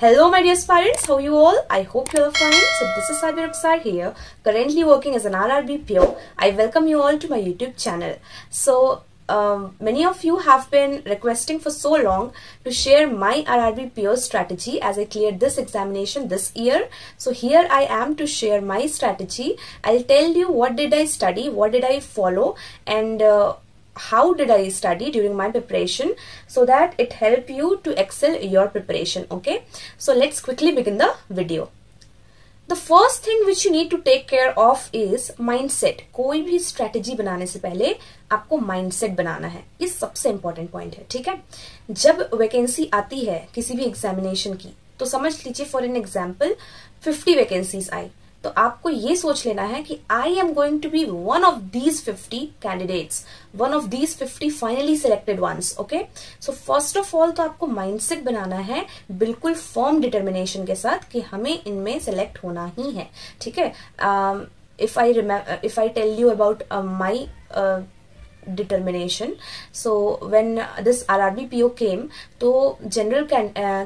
Hello my dear aspirants, how you all? I hope you are fine. So this is Sabir here, currently working as an RRB PO. I welcome you all to my YouTube channel. So um, many of you have been requesting for so long to share my RRB PO strategy as I cleared this examination this year. So here I am to share my strategy. I'll tell you what did I study, what did I follow and uh, how did I study during my preparation so that it help you to excel your preparation okay so let's quickly begin the video the first thing which you need to take care of is mindset koi bhi strategy banane se pehle आपको mindset बनाना है ये सबसे important point है ठीक है जब vacancy आती है किसी भी एग्जामिनेशन की तो समझ लीजिए फॉर एन एग्जाम्पल 50 वैकेंसीज आई तो आपको ये सोच लेना है कि I am going to be one of these fifty candidates one of these fifty finally selected once okay so first of all तो आपको माइंडसेट बनाना है बिल्कुल फॉर्म डिटर्मिनेशन के साथ कि हमें इनमें सेलेक्ट होना ही है ठीक है इफ आई रिमे if I tell you about my determination so when this RRB PO came तो जनरल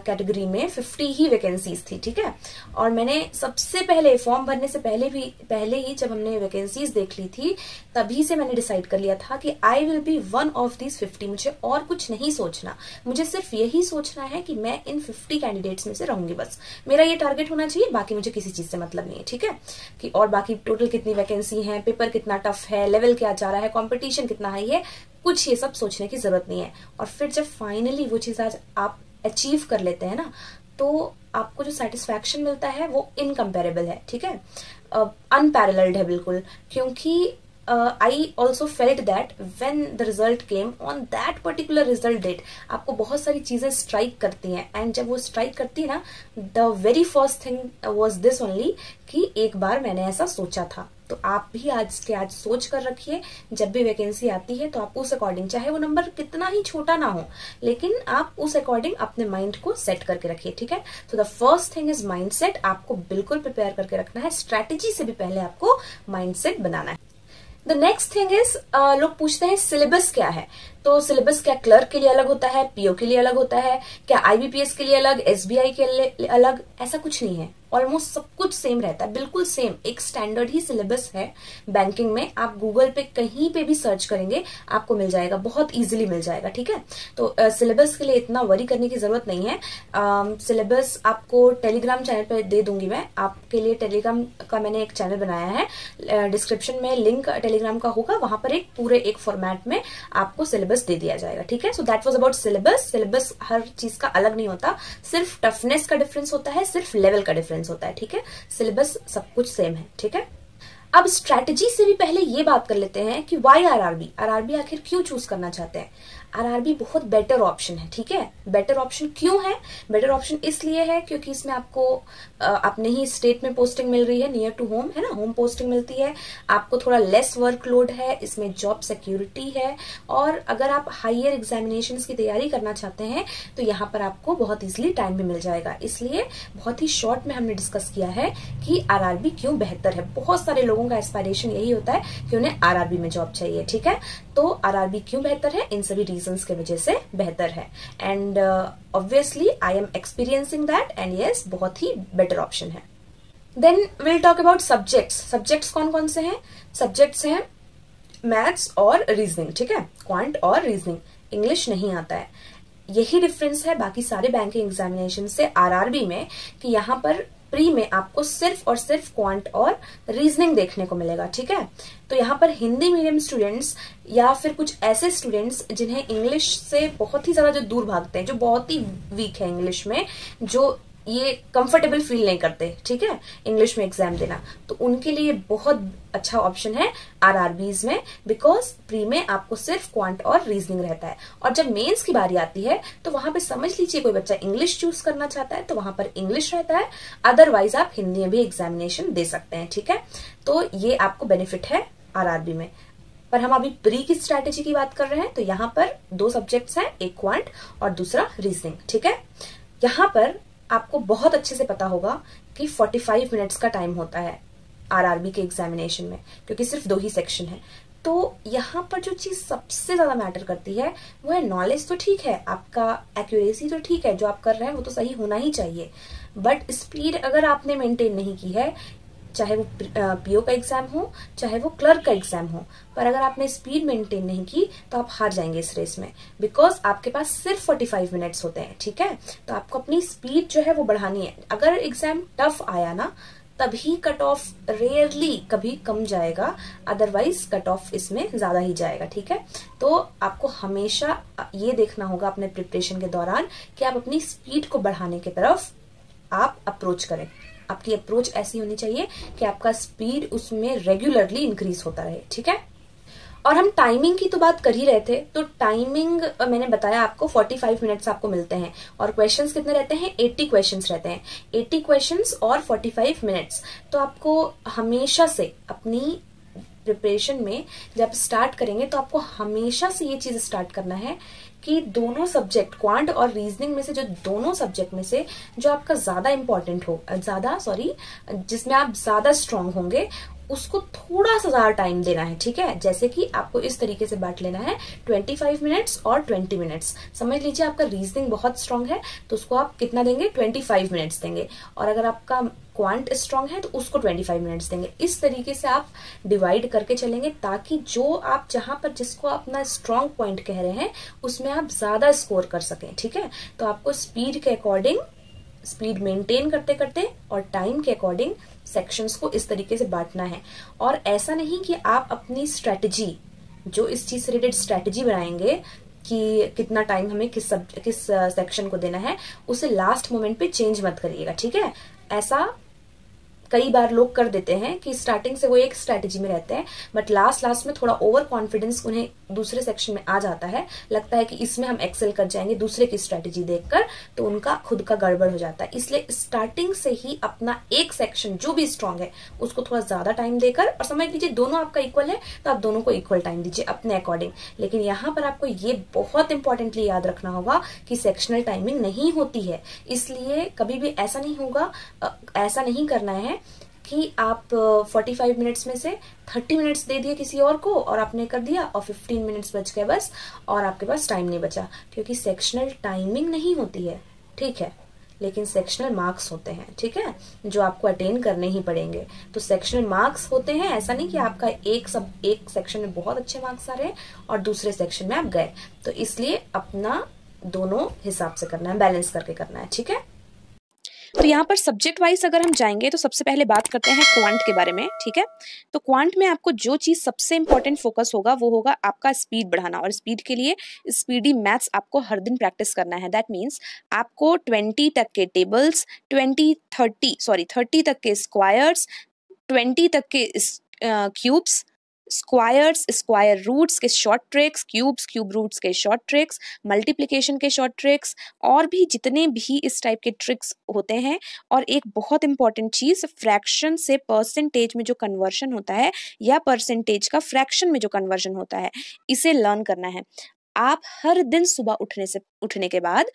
कैटेगरी uh, में 50 ही वैकेंसीज थी ठीक है और मैंने सबसे पहले फॉर्म भरने से पहले भी पहले ही जब हमने वैकेंसीज देख ली थी तभी से मैंने डिसाइड कर लिया था कि I will be one of these 50 मुझे और कुछ नहीं सोचना मुझे सिर्फ यही सोचना है कि मैं इन 50 कैंडिडेट्स में से रहूंगी बस मेरा ये टारगेट होना चाहिए बाकी मुझे किसी चीज से मतलब नहीं है ठीक है कि और बाकी टोटल कितनी वैकेंसी है पेपर कितना टफ है लेवल क्या जा रहा है कॉम्पिटिशन कितना चाहिए कुछ ये सब सोचने की जरूरत नहीं है और फिर जब फाइनली वो चीज आज आप अचीव कर लेते हैं ना तो आपको जो सेटिस्फैक्शन मिलता है वो इनकम्पेरेबल है ठीक है अनपैरल्ड uh, है बिल्कुल क्योंकि I also felt that when the result came on that particular result date आपको बहुत सारी चीजें स्ट्राइक करती हैं एंड जब वो स्ट्राइक करती है ना the very first thing was this only कि एक बार मैंने ऐसा सोचा था तो आप भी आज के आज सोच कर रखिए जब भी वैकेंसी आती है तो आप उस अकॉर्डिंग चाहे वो नंबर कितना ही छोटा ना हो लेकिन आप उस अकॉर्डिंग अपने माइंड को सेट करके रखिए ठीक है तो the first thing is mindset आपको बिल्कुल प्रिपेयर करके रखना है स्ट्रेटेजी से भी पहले आपको माइंड सेट बनाना है द नेक्स्ट थिंग इज लोग पूछते हैं सिलेबस क्या है तो सिलेबस क्या क्लर्क के लिए अलग होता है पीओ के लिए अलग होता है क्या आईबीपीएस के लिए अलग एसबीआई के लिए अलग ऐसा कुछ नहीं है ऑलमोस्ट सब कुछ सेम रहता है बिल्कुल सेम एक स्टैंडर्ड ही सिलेबस है बैंकिंग में आप गूगल पे कहीं पे भी सर्च करेंगे आपको मिल जाएगा बहुत इजीली मिल जाएगा ठीक है तो सिलेबस uh, के लिए इतना वरी करने की जरूरत नहीं है सिलेबस uh, आपको टेलीग्राम चैनल पर दे दूंगी मैं आपके लिए टेलीग्राम का मैंने एक चैनल बनाया है डिस्क्रिप्शन uh, में लिंक टेलीग्राम का होगा वहां पर एक पूरे एक फॉर्मेट में आपको सिलेबस सिलेबस दे दिया जाएगा ठीक है so that was about syllabus syllabus हर चीज का अलग नहीं होता सिर्फ टफनेस का डिफरेंस होता है सिर्फ लेवल का डिफरेंस होता है ठीक है सिलेबस सब कुछ सेम है ठीक है अब स्ट्रेटजी से भी पहले ये बात कर लेते हैं कि वाई आरआरबी आरआरबी आखिर क्यों चूज करना चाहते हैं आरआरबी बहुत बेटर ऑप्शन है ठीक है बेटर ऑप्शन क्यों है बेटर ऑप्शन इसलिए है क्योंकि इसमें आपको अपने ही स्टेट में पोस्टिंग मिल रही है नियर टू होम है ना होम पोस्टिंग मिलती है आपको थोड़ा लेस वर्कलोड है इसमें जॉब सिक्योरिटी है और अगर आप हाइयर एग्जामिनेशन की तैयारी करना चाहते हैं तो यहाँ पर आपको बहुत ईजिली टाइम भी मिल जाएगा इसलिए बहुत ही शॉर्ट में हमने डिस्कस किया है कि आर क्यों बेहतर है बहुत सारे लोगों का एस्पायरेशन यही होता है कि उन्हें आर में जॉब चाहिए ठीक है तो आर क्यों बेहतर है इन सभी रीजन के वजह से बेहतर है and obviously I am experiencing that and yes बहुत ही बेटर ऑप्शन है then will talk about subjects subjects कौन कौन से हैं सब्जेक्ट्स हैं मैथ्स और रीजनिंग ठीक है क्वांट और रीजनिंग इंग्लिश नहीं आता है यही डिफरेंस है बाकी सारे बैंकिंग एग्जामिनेशन से आरआरबी में कि यहां पर प्री में आपको सिर्फ और सिर्फ क्वांट और रीजनिंग देखने को मिलेगा ठीक है तो यहाँ पर हिंदी मीडियम स्टूडेंट्स या फिर कुछ ऐसे स्टूडेंट्स जिन्हें इंग्लिश से बहुत ही ज्यादा जो दूर भागते हैं जो बहुत ही वीक है इंग्लिश में जो ये कंफर्टेबल फील नहीं करते ठीक है इंग्लिश में एग्जाम देना तो उनके लिए बहुत अच्छा ऑप्शन है आरआरबीज में बिकॉज प्री में आपको सिर्फ क्वांट और रीजनिंग रहता है और जब मेंस की बारी आती है तो वहां पे समझ लीजिए कोई बच्चा इंग्लिश चूज करना चाहता है तो वहां पर इंग्लिश रहता है अदरवाइज आप हिंदी में भी एग्जामिनेशन दे सकते हैं ठीक है तो ये आपको बेनिफिट है आरआरबी में पर हम अभी प्री की स्ट्रैटेजी की बात कर रहे हैं तो यहाँ पर दो सब्जेक्ट्स हैं एक क्वांट और दूसरा रीजनिंग ठीक है यहाँ पर आपको बहुत अच्छे से पता होगा कि 45 मिनट्स का टाइम होता है आरआरबी के एग्जामिनेशन में क्योंकि सिर्फ दो ही सेक्शन है तो यहाँ पर जो चीज़ सबसे ज़्यादा मैटर करती है वो है नॉलेज तो ठीक है आपका एक्यूरेसी तो ठीक है जो आप कर रहे हैं वो तो सही होना ही चाहिए बट स्पीड अगर आपने मेंटेन नहीं की है चाहे वो पीओ का एग्जाम हो चाहे वो क्लर्क का एग्जाम हो पर अगर आपने स्पीड मेंटेन नहीं की तो आप हार जाएंगे इस रेस में बिकॉज आपके पास सिर्फ 45 मिनट्स होते हैं ठीक है तो आपको अपनी स्पीड जो है वो बढ़ानी है अगर एग्जाम टफ आया ना तभी कट ऑफ रेयरली कभी कम जाएगा अदरवाइज कट ऑफ इसमें ज्यादा ही जाएगा ठीक है तो आपको हमेशा ये देखना होगा अपने प्रिपरेशन के दौरान कि आप अपनी स्पीड को बढ़ाने की तरफ आप अप्रोच करें आपकी अप्रोच ऐसी होनी चाहिए कि आपका स्पीड उसमें रेगुलरली इंक्रीज होता रहे ठीक है और हम टाइमिंग की तो बात कर ही रहे थे तो टाइमिंग मैंने बताया आपको 45 मिनट्स आपको मिलते हैं और क्वेश्चंस कितने रहते हैं 80 क्वेश्चंस रहते हैं 80 क्वेश्चंस और 45 मिनट्स तो आपको हमेशा से अपनी प्रिपरेशन में जब स्टार्ट करेंगे तो आपको हमेशा से ये चीज स्टार्ट करना है कि दोनों सब्जेक्ट क्वांट और रीजनिंग में से जो दोनों सब्जेक्ट में से जो आपका ज्यादा इंपॉर्टेंट हो ज्यादा सॉरी जिसमें आप ज्यादा स्ट्रांग होंगे उसको थोड़ा सा ज़्यादा टाइम देना है ठीक है जैसे कि आपको इस तरीके से बांट लेना है 25 मिनट्स और 20 मिनट्स समझ लीजिए आपका रीजनिंग बहुत स्ट्रांग है तो उसको आप कितना देंगे 25 मिनट्स देंगे और अगर आपका क्वांट स्ट्रांग है तो उसको 25 मिनट्स देंगे इस तरीके से आप डिवाइड करके चलेंगे ताकि जो आप जहां पर जिसको अपना स्ट्रांग पॉइंट कह रहे हैं उसमें आप ज़्यादा स्कोर कर सकें ठीक है तो आपको स्पीड के अकॉर्डिंग स्पीड मेंटेन करते करते और टाइम के अकॉर्डिंग सेक्शंस को इस तरीके से बांटना है और ऐसा नहीं कि आप अपनी स्ट्रेटजी जो इस चीज से रिलेटेड स्ट्रेटजी बनाएंगे कि कितना टाइम हमें किस सब किस सेक्शन uh, को देना है उसे लास्ट मोमेंट पे चेंज मत करिएगा ठीक है ऐसा कई बार लोग कर देते हैं कि स्टार्टिंग से वो एक स्ट्रैटेजी में रहते हैं बट लास्ट लास्ट में थोड़ा ओवर कॉन्फिडेंस उन्हें दूसरे सेक्शन में आ जाता है लगता है कि इसमें हम एक्सेल कर जाएंगे दूसरे की स्ट्रैटेजी देखकर तो उनका खुद का गड़बड़ हो जाता है इसलिए स्टार्टिंग से ही अपना एक सेक्शन जो भी स्ट्रांग है उसको थोड़ा ज्यादा टाइम देकर और समझ लीजिए दोनों आपका इक्वल है तो आप दोनों को इक्वल टाइम दीजिए अपने अकॉर्डिंग लेकिन यहां पर आपको ये बहुत इंपॉर्टेंटली याद रखना होगा कि सेक्शनल टाइमिंग नहीं होती है इसलिए कभी भी ऐसा नहीं होगा ऐसा नहीं करना है कि आप 45 मिनट्स में से 30 मिनट्स दे दिए किसी और को और आपने कर दिया और 15 मिनट्स बच गए बस और आपके पास टाइम नहीं बचा क्योंकि सेक्शनल टाइमिंग नहीं होती है ठीक है लेकिन सेक्शनल मार्क्स होते हैं ठीक है जो आपको अटेन करने ही पड़ेंगे तो सेक्शनल मार्क्स होते हैं ऐसा नहीं कि आपका एक सब एक सेक्शन में बहुत अच्छे मार्क्स आ रहे हैं और दूसरे सेक्शन में आप गए तो इसलिए अपना दोनों हिसाब से करना है बैलेंस करके करना है ठीक है तो यहाँ पर सब्जेक्ट वाइज अगर हम जाएंगे तो सबसे पहले बात करते हैं क्वांट के बारे में ठीक है तो क्वांट में आपको जो चीज़ सबसे इंपॉर्टेंट फोकस होगा वो होगा आपका स्पीड बढ़ाना और स्पीड के लिए स्पीडी मैथ्स आपको हर दिन प्रैक्टिस करना है दैट मीन्स आपको ट्वेंटी तक के tables twenty thirty sorry thirty तक के स्क्वायर्स ट्वेंटी तक के क्यूब्स स्क्वायर्स स्क्वायर रूट्स के short tricks cubes cube roots के शॉर्ट ट्रिक्स मल्टीप्लिकेशन के शॉर्ट ट्रिक्स और भी जितने भी इस टाइप के ट्रिक्स होते हैं और एक बहुत इंपॉर्टेंट चीज़ फ्रैक्शन से परसेंटेज में जो कन्वर्शन होता है या परसेंटेज का फ्रैक्शन में जो कन्वर्जन होता है इसे लर्न करना है आप हर दिन सुबह उठने से उठने के बाद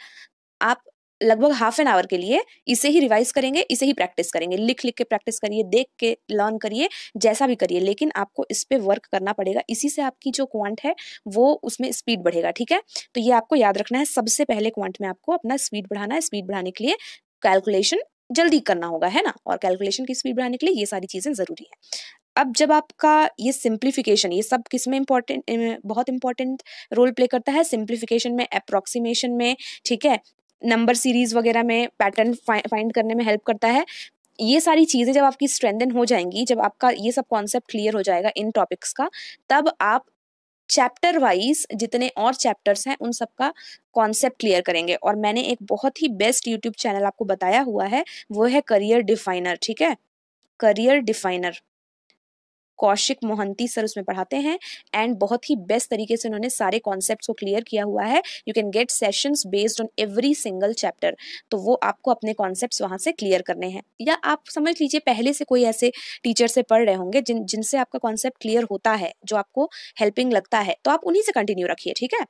आप लगभग हाफ एन आवर के लिए इसे ही रिवाइज करेंगे इसे ही प्रैक्टिस करेंगे लिख लिख के प्रैक्टिस करिए देख के लर्न करिए जैसा भी करिए लेकिन आपको इस पर वर्क करना पड़ेगा इसी से आपकी जो क्वांट है वो उसमें स्पीड बढ़ेगा ठीक है तो ये आपको याद रखना है सबसे पहले क्वांट में आपको अपना स्पीड बढ़ाना है स्पीड बढ़ाने के लिए कैलकुलेशन जल्दी करना होगा है ना और कैलकुलेशन की स्पीड बढ़ाने के लिए ये सारी चीज़ें ज़रूरी है अब जब आपका ये सिंप्लीफिकेशन ये सब किस में इम्पोर्टेंट बहुत इंपॉर्टेंट रोल प्ले करता है सिंप्लीफिकेशन में अप्रॉक्सीमेशन में ठीक है नंबर सीरीज वगैरह में पैटर्न फाइंड करने में हेल्प करता है ये सारी चीज़ें जब आपकी स्ट्रेंथन हो जाएंगी जब आपका ये सब कॉन्सेप्ट क्लियर हो जाएगा इन टॉपिक्स का तब आप चैप्टर वाइज जितने और चैप्टर्स हैं उन सब का कॉन्सेप्ट क्लियर करेंगे और मैंने एक बहुत ही बेस्ट यूट्यूब चैनल आपको बताया हुआ है वो है करियर डिफाइनर ठीक है career definer Kaushik Mohanty sir उसमें पढ़ाते हैं एंड बहुत ही बेस्ट तरीके से उन्होंने सारे कॉन्सेप्ट को क्लियर किया हुआ है you can get sessions based on every single chapter तो वो आपको अपने कॉन्सेप्ट वहां से क्लियर करने हैं या आप समझ लीजिए पहले से कोई ऐसे टीचर से पढ़ रहे होंगे जिन जिनसे आपका कॉन्सेप्ट क्लियर होता है जो आपको हेल्पिंग लगता है तो आप उन्हीं से कंटिन्यू रखिए ठीक है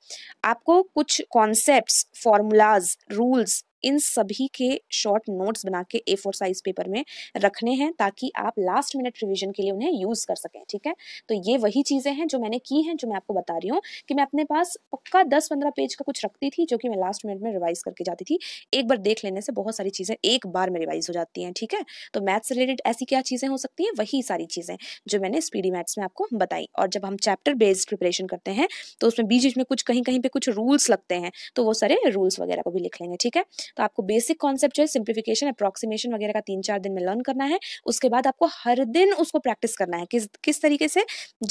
आपको कुछ कॉन्सेप्ट फॉर्मूलाज रूल्स इन सभी के शॉर्ट नोट्स बना के ए फोर साइज पेपर में रखने हैं ताकि आप लास्ट मिनट रिविजन के लिए उन्हें यूज़ कर सकें ठीक है तो ये वही चीज़ें हैं जो मैंने की हैं जो मैं आपको बता रही हूँ कि मैं अपने पास पक्का दस पंद्रह पेज का कुछ रखती थी जो कि मैं लास्ट मिनट में रिवाइज करके जाती थी एक बार देख लेने से बहुत सारी चीज़ें एक बार में रिवाइज हो जाती हैं ठीक है तो मैथ्स रिलेटेड ऐसी क्या चीज़ें हो सकती हैं वही सारी चीज़ें जो मैंने स्पीडी मैथ्स में आपको बताई और जब हम चैप्टर बेस्ड प्रिपरेशन करते हैं तो उसमें बीच बीच में कुछ कहीं कहीं पर कुछ रूल्स लगते हैं तो वो सारे रूल्स वगैरह को भी लिख लेंगे ठीक है तो आपको बेसिक कॉन्सेप्ट जो है सिंप्लीफिकेशन अप्रॉक्सीमेशन वगैरह का तीन चार दिन में लर्न करना है उसके बाद आपको हर दिन उसको प्रैक्टिस करना है किस किस तरीके से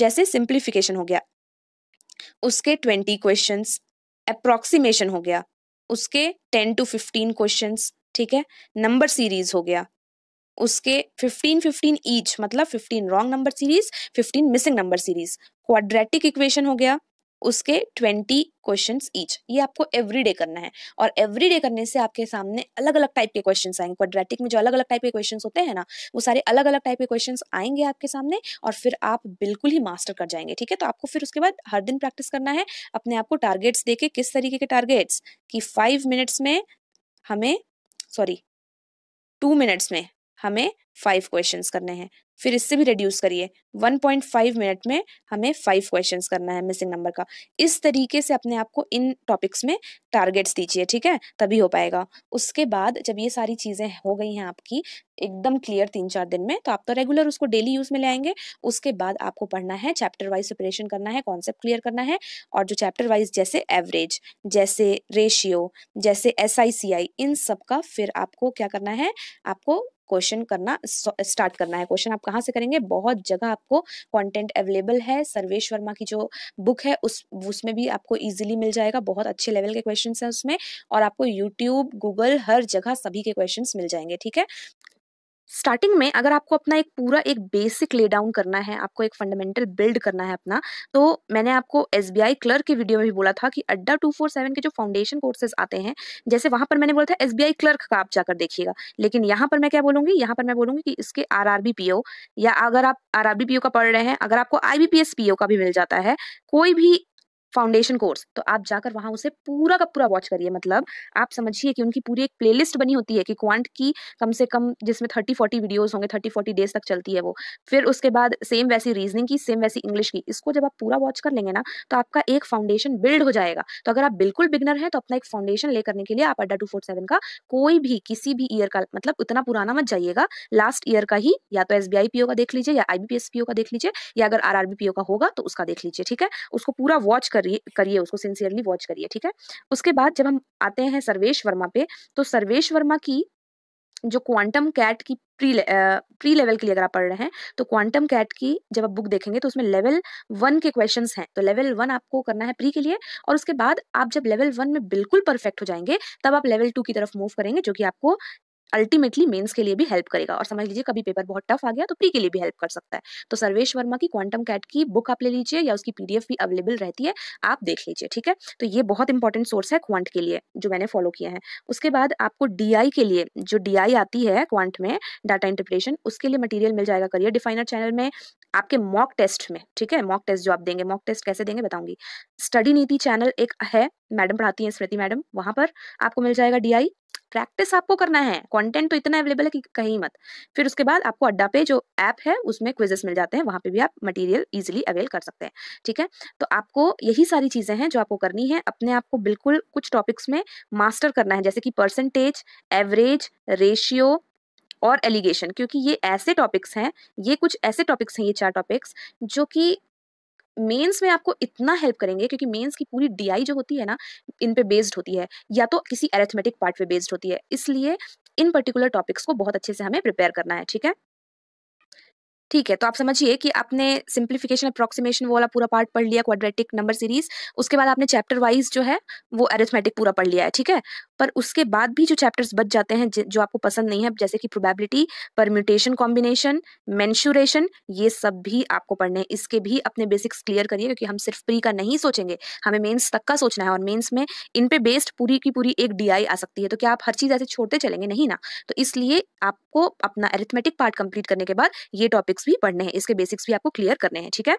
जैसे सिंप्लीफिकेशन हो गया उसके ट्वेंटी क्वेश्चन अप्रॉक्सीमेशन हो गया उसके टेन टू फिफ्टीन क्वेश्चन ठीक है नंबर सीरीज हो गया उसके फिफ्टीन फिफ्टीन ईच मतलब fifteen wrong number series fifteen missing number series quadratic equation हो गया उसके ट्वेंटी क्वेश्चन ईच ये आपको एवरी डे करना है और एवरी डे करने से आपके सामने अलग अलग टाइप के क्वेश्चन आएंगे क्वाड्रेटिक में जो अलग अलग टाइप के क्वेश्चन होते हैं ना वो सारे अलग अलग टाइप के क्वेश्चन आएंगे आपके सामने और फिर आप बिल्कुल ही मास्टर कर जाएंगे ठीक है तो आपको फिर उसके बाद हर दिन प्रैक्टिस करना है अपने आपको टारगेट्स देके किस तरीके के टारगेट्स कि फाइव मिनट्स में हमें सॉरी टू मिनट्स में हमें फाइव क्वेश्चन करने हैं फिर इससे भी रिड्यूस करिए 1.5 मिनट में हमें फाइव क्वेश्चन करना है मिसिंग नंबर का इस तरीके से अपने आप को इन टॉपिक्स में टारगेट्स दीजिए ठीक है तभी हो पाएगा उसके बाद जब ये सारी चीज़ें हो गई हैं आपकी एकदम क्लियर तीन चार दिन में तो आप तो रेगुलर उसको डेली यूज़ में ले आएंगे उसके बाद आपको पढ़ना है चैप्टर वाइज प्रिपरेशन करना है कॉन्सेप्ट क्लियर करना है और जो चैप्टर वाइज जैसे एवरेज जैसे रेशियो जैसे एस इन सब का फिर आपको क्या करना है आपको क्वेश्चन करना स्टार्ट करना है क्वेश्चन आप कहाँ से करेंगे बहुत जगह आपको कंटेंट अवेलेबल है सर्वेश वर्मा की जो बुक है उस उसमें भी आपको इजीली मिल जाएगा बहुत अच्छे लेवल के क्वेश्चन हैं उसमें और आपको यूट्यूब गूगल हर जगह सभी के क्वेश्चन मिल जाएंगे ठीक है स्टार्टिंग में अगर आपको अपना एक पूरा एक बेसिक ले डाउन करना है आपको एक फंडामेंटल बिल्ड करना है अपना तो मैंने आपको एस बी आई क्लर्क के वीडियो में भी बोला था कि अड्डा टू फोर सेवन के जो फाउंडेशन कोर्सेज आते हैं जैसे वहां पर मैंने बोला था एस बी आई क्लर्क का आप जाकर देखिएगा लेकिन यहाँ पर मैं क्या बोलूंगी यहाँ पर मैं बोलूंगी कि इसके R R B P O या अगर आप R R B P O का पढ़ रहे हैं अगर आपको I B P S P O का भी मिल जाता है कोई भी फाउंडेशन कोर्स तो आप जाकर वहां उसे पूरा का पूरा वॉच करिए मतलब आप समझिए कि उनकी पूरी एक प्लेलिस्ट बनी होती है कि क्वांट की कम से कम जिसमें थर्टी फोर्टी वीडियोस होंगे थर्टी फोर्टी डेज तक चलती है वो फिर उसके बाद सेम वैसी रीजनिंग की सेम वैसी इंग्लिश की इसको जब आप पूरा वॉच कर लेंगे ना तो आपका एक फाउंडेशन बिल्ड हो जाएगा तो अगर आप बिल्कुल बिगनर है तो अपना एक फाउंडेशन ले करने के लिए आप अड्डा टू फोर सेवन का कोई भी किसी भी ईयर का मतलब उतना पुराना मत जाइएगा लास्ट ईयर का ही या तो एस बी का देख लीजिए या आई का देख लीजिए या अगर आर का होगा तो उसका देख लीजिए ठीक है उसको पूरा वॉच कर करिए करिए उसको सिंसियरली वॉच करिए ठीक है उसके बाद जब हम आते हैं सर्वेश वर्मा पे तो सर्वेश वर्मा की जो क्वांटम कैट की प्री ले, प्री लेवल के लिए अगर आप पढ़ रहे हैं तो क्वांटम कैट की जब आप बुक देखेंगे तो उसमें लेवल वन के क्वेश्चंस हैं तो लेवल वन आपको करना है प्री के लिए और उसके बाद आप जब लेवल वन में बिल्कुल परफेक्ट हो जाएंगे तब आप लेवल टू की तरफ मूव करेंगे जो कि आपको अल्टीमेटली मेंस के लिए भी हेल्प करेगा और समझ लीजिए कभी पेपर बहुत टफ आ गया तो प्री के लिए भी हेल्प कर सकता है तो सर्वेश वर्मा की क्वांटम कैट की बुक आप ले लीजिए या उसकी पीडीएफ भी अवेलेबल रहती है आप देख लीजिए ठीक है तो ये बहुत इंपॉर्टेंट सोर्स है क्वांट के लिए जो मैंने फॉलो किया है उसके बाद आपको डी के लिए जो डीआई आती है क्वांट में डाटा इंटरप्रिटेशन उसके लिए मटीरियल मिल जाएगा करियर डिफाइनर चैनल में आपके मॉक टेस्ट में ठीक है मॉक टेस्ट जो आप देंगे मॉक टेस्ट कैसे देंगे बताऊंगी स्टडी नीति चैनल एक है मैडम पढ़ाती है स्मृति मैडम वहां पर आपको मिल जाएगा डी प्रैक्टिस आपको करना है कंटेंट तो इतना अवेलेबल है कि कहीं मत फिर उसके बाद आपको अड्डा पे जो ऐप है उसमें क्विजेस मिल जाते हैं वहां पे भी आप मटेरियल इजिली अवेल कर सकते हैं ठीक है तो आपको यही सारी चीज़ें हैं जो आपको करनी है अपने आप को बिल्कुल कुछ टॉपिक्स में मास्टर करना है जैसे कि परसेंटेज एवरेज रेशियो और एलिगेशन क्योंकि ये ऐसे टॉपिक्स हैं ये कुछ ऐसे टॉपिक्स हैं ये चार टॉपिक्स जो कि मेंस में आपको इतना हेल्प करेंगे क्योंकि मेंस की पूरी डीआई जो होती है ना इन पे बेस्ड होती है या तो किसी एरेथमेटिक पार्ट पे बेस्ड होती है इसलिए इन पर्टिकुलर टॉपिक्स को बहुत अच्छे से हमें प्रिपेयर करना है ठीक है ठीक है तो आप समझिए कि आपने सिंप्लीफिकेशन अप्रोक्सीमेशन वाला पूरा पार्ट पढ़ लिया क्वाड्रेटिक नंबर सीरीज उसके बाद आपने चैप्टर वाइज जो है वो एरिथमेटिक पूरा पढ़ लिया है ठीक है पर उसके बाद भी जो चैप्टर्स बच जाते हैं जो आपको पसंद नहीं है जैसे कि प्रोबेबिलिटी परम्यूटेशन कॉम्बिनेशन मैंशुरेशन ये सब भी आपको पढ़ने हैं इसके भी अपने बेसिक्स क्लियर करिए क्योंकि हम सिर्फ प्री का नहीं सोचेंगे हमें मेन्स तक का सोचना है और मेन्स में इन पे बेस्ड पूरी की पूरी एक डी आ सकती है तो क्या आप हर चीज़ ऐसे छोड़ते चलेंगे नहीं ना तो इसलिए आपको अपना एरिथमेटिक पार्ट कंप्लीट करने के बाद ये टॉपिक बेसिक्स भी पढ़ने हैं इसके बेसिक्स भी आपको क्लियर करने हैं ठीक है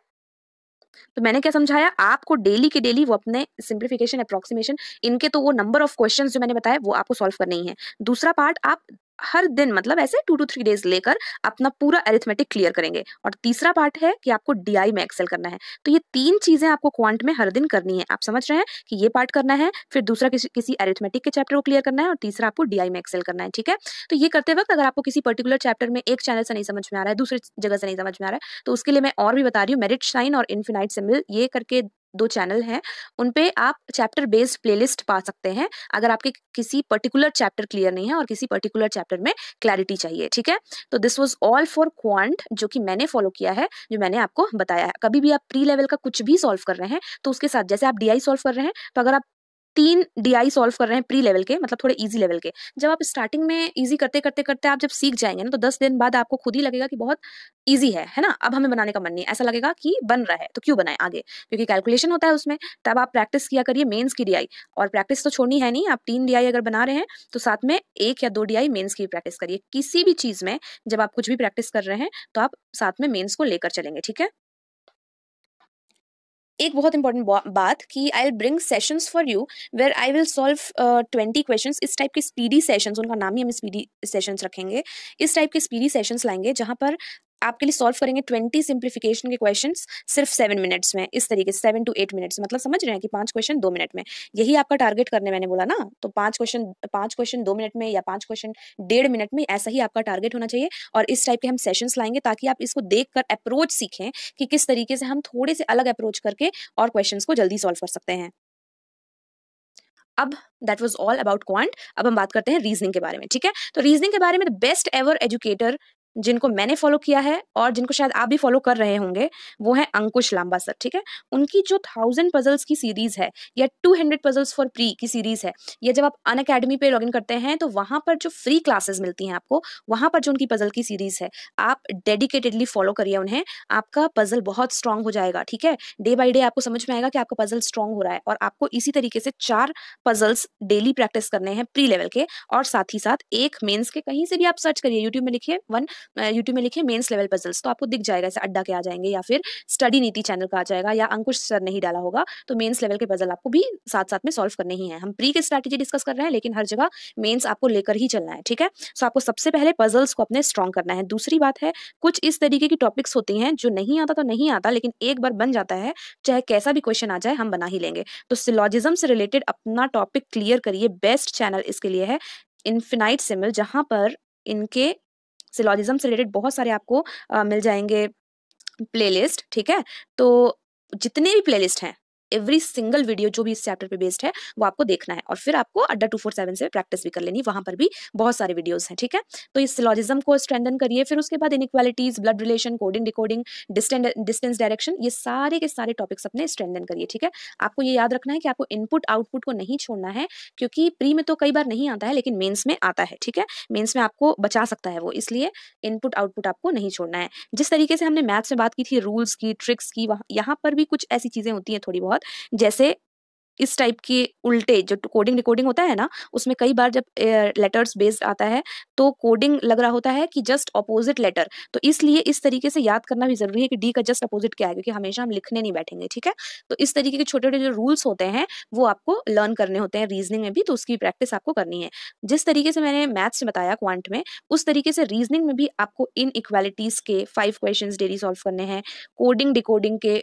तो मैंने क्या समझाया आपको डेली के डेली वो अपने सिंप्लीफिकेशन अप्रोक्सीमेशन इनके तो वो नंबर ऑफ क्वेश्चंस जो मैंने बताया वो आपको सॉल्व करने ही है दूसरा पार्ट आप हर दिन मतलब ऐसे टू टू थ्री डेज लेकर अपना पूरा एरिथमेटिक क्लियर करेंगे और तीसरा पार्ट है कि आपको डीआई में एक्सेल करना है तो ये तीन चीज़ें आपको क्वांट में हर दिन करनी है आप समझ रहे हैं कि ये पार्ट करना है फिर दूसरा किसी किसी एरिथमेटिक के चैप्टर को क्लियर करना है और तीसरा आपको डीआई में एक्सेल करना है ठीक है तो ये करते वक्त अगर आपको किसी पर्टिकुलर चैप्टर में एक चैनल से नहीं समझ में आ रहा है दूसरी जगह से नहीं समझ में आ रहा है तो उसके लिए मैं और भी बता रही हूँ मेरिट साइन और इन्फिनाइट सिम्बल ये करके दो चैनल हैं उन पे आप चैप्टर बेस्ड प्लेलिस्ट पा सकते हैं अगर आपके किसी पर्टिकुलर चैप्टर क्लियर नहीं है और किसी पर्टिकुलर चैप्टर में क्लैरिटी चाहिए ठीक है तो this was all for quant जो कि मैंने फॉलो किया है जो मैंने आपको बताया है कभी भी आप प्री लेवल का कुछ भी सॉल्व कर रहे हैं तो उसके साथ जैसे आप डी सॉल्व कर रहे हैं तो अगर आप तीन डीआई सॉल्व कर रहे हैं प्री लेवल के मतलब थोड़े इजी लेवल के जब आप स्टार्टिंग में इजी करते करते करते आप जब सीख जाएंगे ना तो दस दिन बाद आपको खुद ही लगेगा कि बहुत ईजी है है ना अब हमें बनाने का मन नहीं ऐसा लगेगा कि बन रहा है तो क्यों बनाए आगे क्योंकि कैलकुलेशन होता है उसमें तब आप प्रैक्टिस किया करिए मेन्स की डीआई और प्रैक्टिस तो छोड़नी है नहीं आप तीन डीआई अगर बना रहे हैं तो साथ में एक या दो डीआई मेन्स की प्रैक्टिस करिए किसी भी चीज़ में जब आप कुछ भी प्रैक्टिस कर रहे हैं तो आप साथ में मेन्स को लेकर चलेंगे ठीक है एक बहुत इंपॉर्टेंट बात कि I bring sessions for you where I will solve twenty question इस टाइप के स्पीडी सेशंस उनका नाम ही हम स्पीडी सेशंस रखेंगे इस टाइप के स्पीडी सेशंस लाएंगे जहां पर आपके लिए सॉल्व करेंगे ट्वेंटी सिंप्लीफिकेशन के क्वेश्चन सिर्फ सेवन मिनट्स में इस तरीके से सेवन टू एट मिनट्स मतलब समझ रहे हैं कि पांच क्वेश्चन दो मिनट में यही आपका टारगेट करने मैंने बोला ना तो पांच क्वेश्चन पांच क्वेश्चन दो मिनट में या पांच क्वेश्चन डेढ़ मिनट में ऐसा ही आपका टारगेट होना चाहिए और इस टाइप के हम सेशन लाएंगे ताकि आप इसको देख कर अप्रोच सीखें कि किस तरीके से हम थोड़े से अलग अप्रोच करके और क्वेश्चन को जल्दी सॉल्व कर सकते हैं अब that was all about quant अब हम बात करते हैं रीजनिंग के बारे में ठीक है तो रीजनिंग के बारे में द बेस्ट एवर एजुकेटर जिनको मैंने फॉलो किया है और जिनको शायद आप भी फॉलो कर रहे होंगे वो है अंकुश लांबा सर ठीक है उनकी जो थाउजेंड पजल्स की सीरीज है या two hundred puzzles for pre की सीरीज है या जब आप अन अकेडमी पे इन करते हैं तो वहां पर जो फ्री क्लासेस मिलती हैं आपको वहां पर जो उनकी पजल की सीरीज है आप डेडिकेटेडली फॉलो करिए उन्हें आपका पजल बहुत स्ट्रांग हो जाएगा ठीक है डे बाई डे आपको समझ में आएगा कि आपका पजल स्ट्रांग हो रहा है और आपको इसी तरीके से चार पजल्स डेली प्रैक्टिस करने हैं प्री लेवल के और साथ ही साथ एक मेन्स के कहीं से भी आप सर्च करिए यूट्यूब में लिखिए वन यूट्यूब में लिखे मेन्स लेवल पजल्स तो आपको दिख जाएगा जैसे अड्डा के आ जाएंगे या फिर स्टडी नीति चैनल का आ जाएगा या अंकुश सर नहीं डाला होगा तो मेन्स लेवल के पजल आपको भी साथ साथ में सॉल्व करने ही है हम प्री के स्ट्रैटेजी डिस्कस कर रहे हैं लेकिन हर जगह मेन्स आपको लेकर ही चलना है ठीक है सो आपको सबसे पहले पजल्स को अपने स्ट्रॉन्ग करना है दूसरी बात है कुछ इस तरीके की टॉपिक्स होती हैं जो नहीं आता तो नहीं आता लेकिन एक बार बन जाता है चाहे कैसा भी क्वेश्चन आ जाए हम बना ही लेंगे तो सिलोजिज्म से रिलेटेड अपना टॉपिक क्लियर करिए बेस्ट चैनल इसके लिए है इनफिनाइट सिमिल जहां पर इनके सिलॉजिज्म से रिलेटेड बहुत सारे आपको आ, मिल जाएंगे प्लेलिस्ट ठीक है तो जितने भी प्लेलिस्ट हैं एवरी सिंगल वीडियो जो भी इस चैप्टर पे बेस्ड है वो आपको देखना है और फिर आपको अड्डा टू फोर सेवन से प्रैक्टिस भी कर लेनी वहां पर भी बहुत सारे वीडियोस हैं ठीक है तो इस सिलॉजिज्म को स्ट्रेंथन करिए फिर उसके बाद inequalities blood relation coding decoding distance direction ये सारे के सारे टॉपिक्स अपने स्ट्रेंथन करिए ठीक है आपको ये याद रखना है कि आपको इनपुट आउटपुट को नहीं छोड़ना है क्योंकि प्री में तो कई बार नहीं आता है लेकिन मेन्स में आता है ठीक है मेन्स में आपको बचा सकता है वो इसलिए इनपुट आउटपुट आपको नहीं छोड़ना है जिस तरीके से हमने मैथ्स में बात की थी रूल्स की ट्रिक्स की यहाँ पर भी कुछ ऐसी चीज़ें होती हैं थोड़ी बहुत बहुत जैसे इस टाइप की उल्टे जो कोडिंग रिकोडिंग होता है ना उसमें कई बार जब लेटर्स बेस्ड आता है तो कोडिंग लग रहा होता है कि जस्ट अपोजिट लेटर तो इसलिए इस तरीके से याद करना भी जरूरी है कि डी का जस्ट अपोजिट क्या है क्योंकि हमेशा हम लिखने नहीं बैठेंगे ठीक है तो इस तरीके के छोटे छोटे जो रूल्स होते हैं वो आपको लर्न करने होते हैं रीजनिंग में भी तो उसकी प्रैक्टिस आपको करनी है जिस तरीके से मैंने मैथ्स में बताया क्वांट में उस तरीके से रीजनिंग में भी आपको इन इक्वालिटीज के फाइव क्वेश्चन डेली सॉल्व करने हैं कोडिंग डिकोडिंग के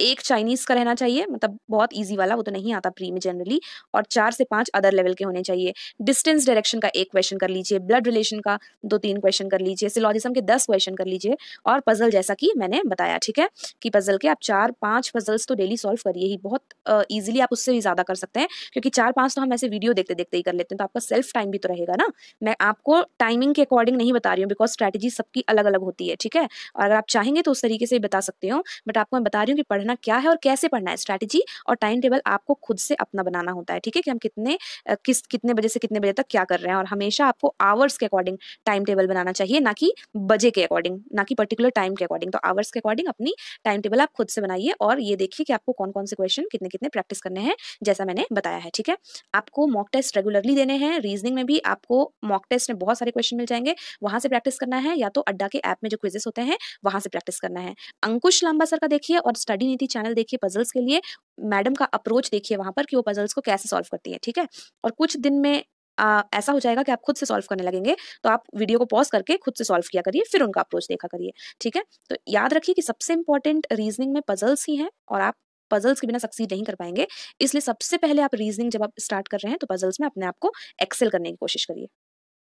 एक चाइनीज का रहना चाहिए मतलब बहुत ईजी वाला वो तो नहीं आता प्री में जनरली और चार से पांच अदर लेवल के होने चाहिए डिस्टेंस डायरेक्शन का एक क्वेश्चन कर लीजिए ब्लड रिलेशन का दो तीन क्वेश्चन कर लीजिए सिलोजिज्म के दस क्वेश्चन कर लीजिए और पजल जैसा कि मैंने बताया ठीक है कि पजल के आप चार पांच पजल्स तो डेली सॉल्व करिए ही बहुत ईजिली आप उससे भी ज़्यादा कर सकते हैं क्योंकि चार पांच तो हम ऐसे वीडियो देखते देखते ही कर लेते हैं तो आपका सेल्फ टाइम भी तो रहेगा ना मैं आपको टाइमिंग के अकॉर्डिंग नहीं बता रही हूँ बिकॉज स्ट्रैटेजी सबकी अलग अलग होती है ठीक है और अगर आप चाहेंगे तो उस तरीके से बता सकते हो बट आपको मैं बता रही हूँ कि पढ़ना क्या है और कैसे पढ़ना है स्ट्रैटेजी और टाइम टेबल आपको खुद से अपना बनाना होता है ठीक है कि हम कितने किस कितने बजे से कितने बजे तक क्या कर रहे हैं और हमेशा आपको आवर्स के अकॉर्डिंग टाइम टेबल बनाना चाहिए ना कि बजे के अकॉर्डिंग ना कि पर्टिकुलर टाइम के अकॉर्डिंग तो आवर्स के अकॉर्डिंग अपनी टाइम टेबल आप खुद से बनाइए और ये देखिए कि आपको कौन कौन से क्वेश्चन कितने कितने प्रैक्टिस करने हैं जैसा मैंने बताया है ठीक है आपको मॉक टेस्ट रेगुलरली देने हैं रीजनिंग में भी आपको मॉक टेस्ट में बहुत सारे क्वेश्चन मिल जाएंगे वहां से प्रैक्टिस करना है या तो अड्डा के ऐप में जो क्विजेस होते हैं वहां से प्रैक्टिस करना है अंकुश लांबा सर का देखिए और स्टडी नहीं थी चैनल देखिए पजल्स के लिए मैडम का अप्रोच देखिए वहां पर कि वो पजल्स को कैसे सॉल्व करती है ठीक है और कुछ दिन में आ, ऐसा हो जाएगा कि आप खुद से सॉल्व करने लगेंगे तो आप वीडियो को पॉज करके खुद से सॉल्व किया करिए फिर उनका अप्रोच देखा करिए ठीक है तो याद रखिए कि सबसे इंपॉर्टेंट रीजनिंग में पजल्स ही हैं और आप पजल्स के बिना सक्सीड नहीं कर पाएंगे इसलिए सबसे पहले आप रीजनिंग जब आप स्टार्ट कर रहे हैं तो पजल्स में अपने आप को एक्सेल करने की कोशिश करिए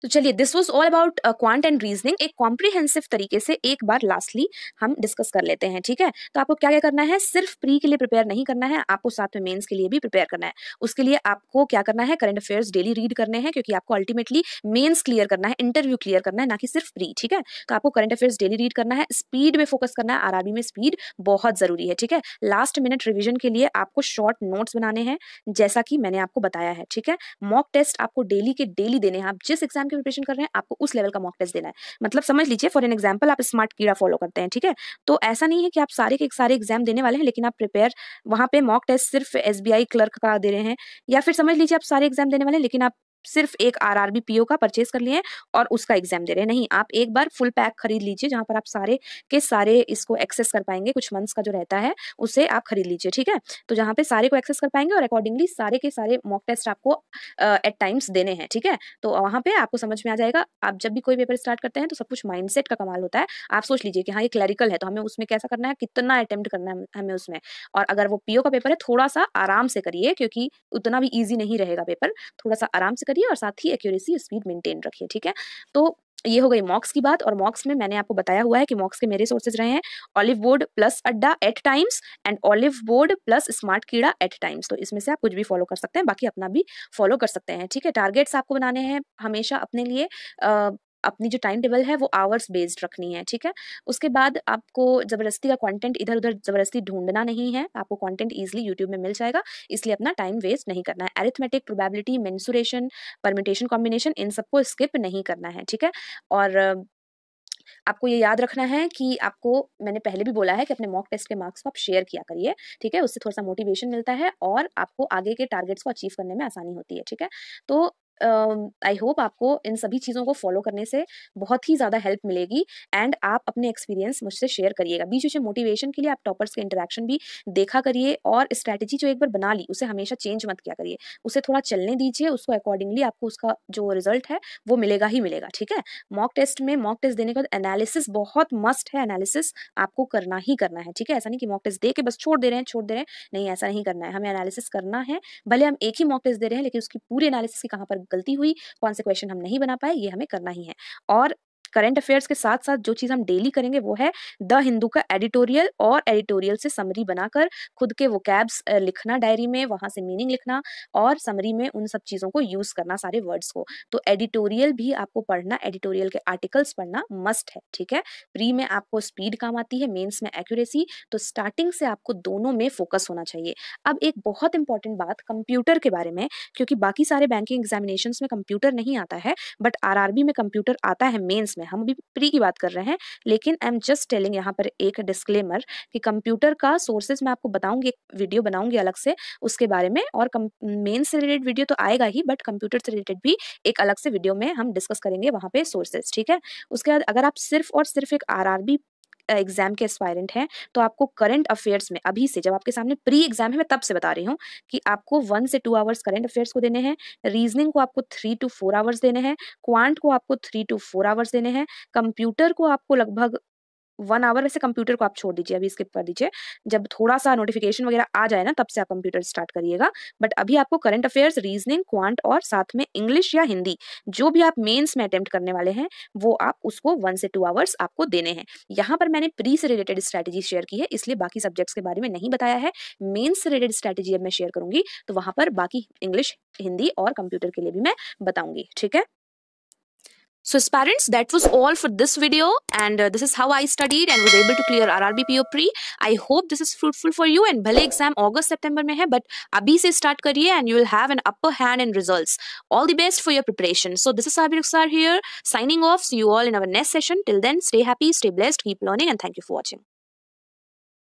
तो चलिए this was all about quant and reasoning एक कॉम्प्रिहेंसिव तरीके से एक बार लास्टली हम डिस्कस कर लेते हैं ठीक है तो आपको क्या क्या करना है सिर्फ प्री के लिए प्रिपेयर नहीं करना है आपको साथ में मेंस के लिए भी प्रिपेयर करना है उसके लिए आपको क्या करना है करंट अफेयर्स डेली रीड करने हैं क्योंकि आपको अल्टीमेटली मेन्स क्लियर करना है इंटरव्यू क्लियर करना है ना कि सिर्फ प्री ठीक है तो आपको करंट अफेयर्स डेली रीड करना है स्पीड में फोकस करना है आरआरबी में स्पीड बहुत जरूरी है ठीक है लास्ट मिनट रिविजन के लिए आपको शॉर्ट नोट्स बनाने हैं जैसा कि मैंने आपको बताया है ठीक है मॉक टेस्ट आपको डेली के डेली देने हैं आप जिस एग्जाम की प्रिपरेशन कर रहे हैं आपको उस लेवल का मॉक टेस्ट देना है मतलब समझ लीजिए फॉर एन एग्जाम्पल आप स्मार्ट कीड़ा फॉलो करते हैं ठीक है तो ऐसा नहीं है कि आप सारे के सारे एग्जाम देने वाले हैं लेकिन आप प्रिपेयर वहाँ पे मॉक टेस्ट सिर्फ एस क्लर्क का दे रहे हैं या फिर समझ लीजिए आप सारे एग्जाम देने वाले हैं लेकिन आप सिर्फ एक आर आरआरबी पीओ का परचेज कर लिए हैं और उसका एग्जाम दे रहे हैं नहीं आप एक बार फुल पैक खरीद लीजिए जहां पर आप सारे के सारे इसको एक्सेस कर पाएंगे कुछ मंथ्स का जो रहता है उसे आप खरीद लीजिए ठीक है तो जहाँ पे सारे को एक्सेस कर पाएंगे और अकॉर्डिंगली सारे के सारे मॉक टेस्ट आपको एट टाइम्स देने हैं ठीक है तो वहाँ पे आपको समझ में आ जाएगा आप जब भी कोई पेपर स्टार्ट करते हैं तो सब कुछ सेट का कमाल होता है आप सोच लीजिए कि हाँ ये क्लरिकल है तो हमें उसमें कैसा करना है कितना अटेम्प्ट करना है हमें उसमें और अगर वो पीओ का पेपर है थोड़ा सा आराम से करिए क्योंकि उतना भी ईजी नहीं रहेगा पेपर थोड़ा सा आराम से करिए और साथ ही एक्यूरेसी स्पीड मेंटेन रखिए ठीक है तो ये हो गई मॉक्स की बात और मॉक्स में मैंने आपको बताया हुआ है कि मॉक्स के मेरे सोर्सेज रहे हैं Oliveboard plus Adda eight times and Oliveboard plus Smart Keeda eight times तो इसमें से आप कुछ भी फॉलो कर सकते हैं बाकी अपना भी फॉलो कर सकते हैं ठीक है टारगेट्स आपको बनाने हैं हमेशा अपने लिए अपनी जो टाइम टेबल है वो आवर्स बेस्ड रखनी है ठीक है उसके बाद आपको ज़बरदस्ती का कंटेंट इधर उधर ज़बरदस्ती ढूंढना नहीं है आपको कंटेंट ईजिली यूट्यूब में मिल जाएगा इसलिए अपना टाइम वेस्ट नहीं करना है arithmetic probability mensuration permutation combination इन सबको स्किप नहीं करना है ठीक है और आपको ये याद रखना है कि आपको मैंने पहले भी बोला है कि अपने मॉक टेस्ट के मार्क्स को आप शेयर किया करिए ठीक है उससे थोड़ा सा मोटिवेशन मिलता है और आपको आगे के टारगेट्स को अचीव करने में आसानी होती है ठीक है तो आई होप आपको इन सभी चीज़ों को फॉलो करने से बहुत ही ज़्यादा हेल्प मिलेगी एंड आप अपने एक्सपीरियंस मुझसे शेयर करिएगा बीच बीच में मोटिवेशन के लिए आप टॉपर्स के इंटरेक्शन भी देखा करिए और स्ट्रैटेजी जो एक बार बना ली उसे हमेशा चेंज मत किया करिए उसे थोड़ा चलने दीजिए उसको अकॉर्डिंगली आपको उसका जो रिजल्ट है वो मिलेगा ही मिलेगा ठीक है मॉक टेस्ट में मॉक टेस्ट देने के बाद एनालिसिस बहुत मस्ट है एनालिसिस आपको करना ही करना है ठीक है ऐसा नहीं कि मॉक टेस्ट दे के बस छोड़ दे रहे हैं छोड़ दे रहे हैं नहीं ऐसा नहीं करना है हमें एनालिसिस करना है भले हम एक ही मॉक टेस्ट दे रहे हैं लेकिन उसकी पूरी एनालिसिस की कहाँ पर गलती हुई कौन से क्वेश्चन हम नहीं बना पाए ये हमें करना ही है और करंट अफेयर्स के साथ साथ जो चीज़ हम डेली करेंगे वो है द हिंदू का एडिटोरियल और एडिटोरियल से समरी बनाकर खुद के वो कैब्स लिखना डायरी में वहाँ से मीनिंग लिखना और समरी में उन सब चीज़ों को यूज़ करना सारे वर्ड्स को तो एडिटोरियल भी आपको पढ़ना एडिटोरियल के आर्टिकल्स पढ़ना मस्ट है ठीक है प्री में आपको स्पीड काम आती है मेन्स में एक्यूरेसी तो स्टार्टिंग से आपको दोनों में फोकस होना चाहिए अब एक बहुत इंपॉर्टेंट बात कंप्यूटर के बारे में क्योंकि बाकी सारे बैंकिंग एग्जामिनेशन में कंप्यूटर नहीं आता है बट आर में कंप्यूटर आता है मेन्स में हम अभी प्री की बात कर रहे हैं लेकिन आई एम जस्ट टेलिंग यहाँ पर एक डिस्क्लेमर कि कंप्यूटर का सोर्सेज मैं आपको बताऊंगी एक वीडियो बनाऊंगी अलग से उसके बारे में और मेन से रिलेटेड वीडियो तो आएगा ही बट कंप्यूटर से रिलेटेड भी एक अलग से वीडियो में हम डिस्कस करेंगे वहाँ पे सोर्सेज ठीक है उसके बाद अगर आप सिर्फ और सिर्फ एक आर एग्जाम के एस्पायरेंट हैं तो आपको करंट अफेयर्स में अभी से जब आपके सामने प्री एग्जाम है मैं तब से बता रही हूँ कि आपको वन से टू आवर्स करंट अफेयर्स को देने हैं रीजनिंग को आपको थ्री टू फोर आवर्स देने हैं क्वांट को आपको थ्री टू फोर आवर्स देने हैं कंप्यूटर को आपको लगभग वन आवर वैसे कंप्यूटर को आप छोड़ दीजिए अभी स्किप कर दीजिए जब थोड़ा सा नोटिफिकेशन वगैरह आ जाए ना तब से आप कंप्यूटर स्टार्ट करिएगा बट अभी आपको करंट अफेयर्स रीजनिंग क्वांट और साथ में इंग्लिश या हिंदी जो भी आप मेन्स में अटेम्प्ट करने वाले हैं वो आप उसको वन से टू आवर्स आपको देने हैं यहाँ पर मैंने प्री से रिलेटेड स्ट्रैटेजी शेयर की है इसलिए बाकी सब्जेक्ट्स के बारे में नहीं बताया है मेन्स से रिलेटेड स्ट्रैटेजी अब मैं शेयर करूंगी तो वहाँ पर बाकी इंग्लिश हिंदी और कंप्यूटर के लिए भी मैं बताऊंगी ठीक है So as parents, that was all for this video and uh, this is how I studied and was able to clear RRB PO pre. I hope this is fruitful for you and भले exam August September में है but अभी से start करिए and you will have an upper hand in results. All the best for your preparation. So this is Sabir Uksar here signing off. See you all in our next session. Till then, stay happy, stay blessed, keep learning and thank you for watching.